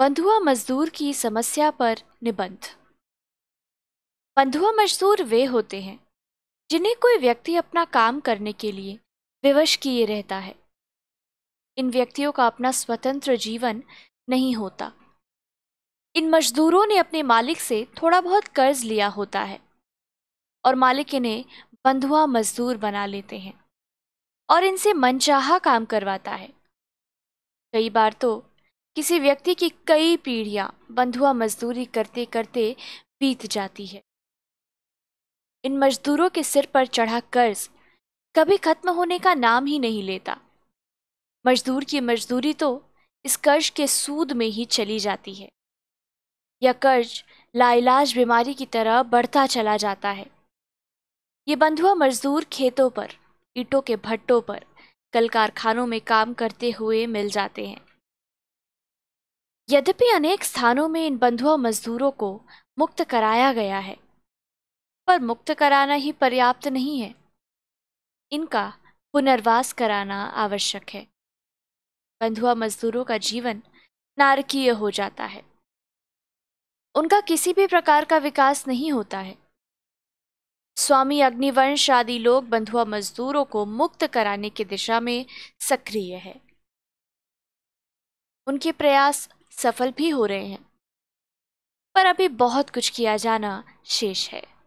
बंधुआ मजदूर की समस्या पर निबंध बंधुआ मजदूर वे होते हैं जिन्हें कोई व्यक्ति अपना काम करने के लिए विवश किए रहता है इन व्यक्तियों का अपना स्वतंत्र जीवन नहीं होता इन मजदूरों ने अपने मालिक से थोड़ा बहुत कर्ज लिया होता है और मालिक इन्हें बंधुआ मजदूर बना लेते हैं और इनसे मनचाहा काम करवाता है कई बार तो किसी व्यक्ति की कई पीढ़ियां बंधुआ मजदूरी करते करते बीत जाती है इन मजदूरों के सिर पर चढ़ा कर्ज कभी खत्म होने का नाम ही नहीं लेता मजदूर की मजदूरी तो इस कर्ज के सूद में ही चली जाती है यह कर्ज लाइलाज बीमारी की तरह बढ़ता चला जाता है ये बंधुआ मजदूर खेतों पर ईटों के भट्टों पर कल कारखानों में काम करते हुए मिल जाते हैं यद्यपि अनेक स्थानों में इन बंधुआ मजदूरों को मुक्त कराया गया है पर मुक्त कराना ही पर्याप्त नहीं है इनका पुनर्वास कराना आवश्यक है बंधुआ मजदूरों का जीवन नारकीय हो जाता है उनका किसी भी प्रकार का विकास नहीं होता है स्वामी अग्निवंश आदि लोग बंधुआ मजदूरों को मुक्त कराने की दिशा में सक्रिय है उनके प्रयास सफल भी हो रहे हैं पर अभी बहुत कुछ किया जाना शेष है